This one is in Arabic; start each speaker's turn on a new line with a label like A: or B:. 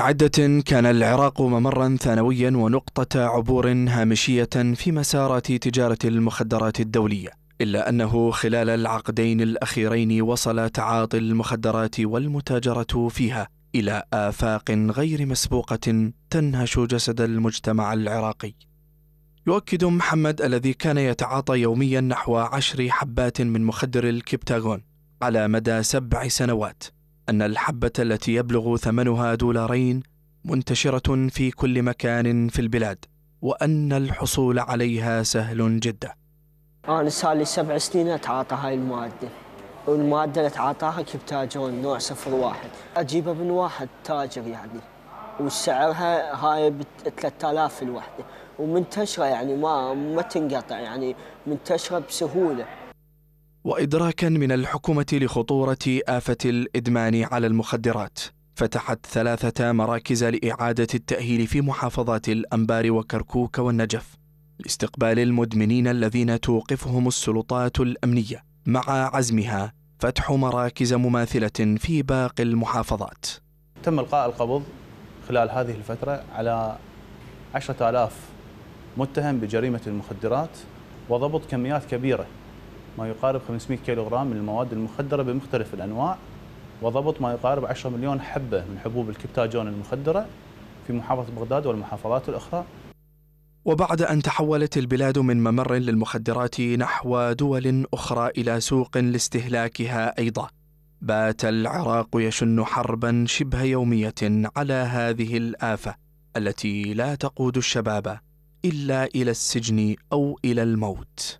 A: عدة كان العراق ممرا ثانويا ونقطة عبور هامشية في مسارات تجارة المخدرات الدولية إلا أنه خلال العقدين الأخيرين وصل تعاطي المخدرات والمتاجرة فيها إلى آفاق غير مسبوقة تنهش جسد المجتمع العراقي يؤكد محمد الذي كان يتعاطى يوميا نحو عشر حبات من مخدر الكبتاغون على مدى سبع سنوات أن الحبة التي يبلغ ثمنها دولارين منتشرة في كل مكان في البلاد وأن الحصول عليها سهل جدا
B: أنا صار لي سبع سنين أتعاطى هاي المادة والمادة اللي أتعاطاها كبتاجون نوع صفر واحد أجيبها من واحد تاجر يعني وسعرها هاي ب 3000 الوحدة ومنتشرة يعني ما ما تنقطع يعني منتشرة بسهولة
A: وادراكا من الحكومه لخطوره افه الادمان على المخدرات فتحت ثلاثه مراكز لاعاده التاهيل في محافظات الانبار وكركوك والنجف لاستقبال المدمنين الذين توقفهم السلطات الامنيه مع عزمها فتح مراكز مماثله في باقي المحافظات
C: تم القاء القبض خلال هذه الفتره على 10000 متهم بجريمه المخدرات وضبط كميات كبيره ما يقارب 500 كيلوغرام من المواد المخدرة بمختلف الأنواع وضبط ما يقارب 10 مليون حبة من حبوب الكبتاجون المخدرة في محافظة بغداد والمحافظات الأخرى
A: وبعد أن تحولت البلاد من ممر للمخدرات نحو دول أخرى إلى سوق لاستهلاكها أيضا بات العراق يشن حربا شبه يومية على هذه الآفة التي لا تقود الشباب إلا إلى السجن أو إلى الموت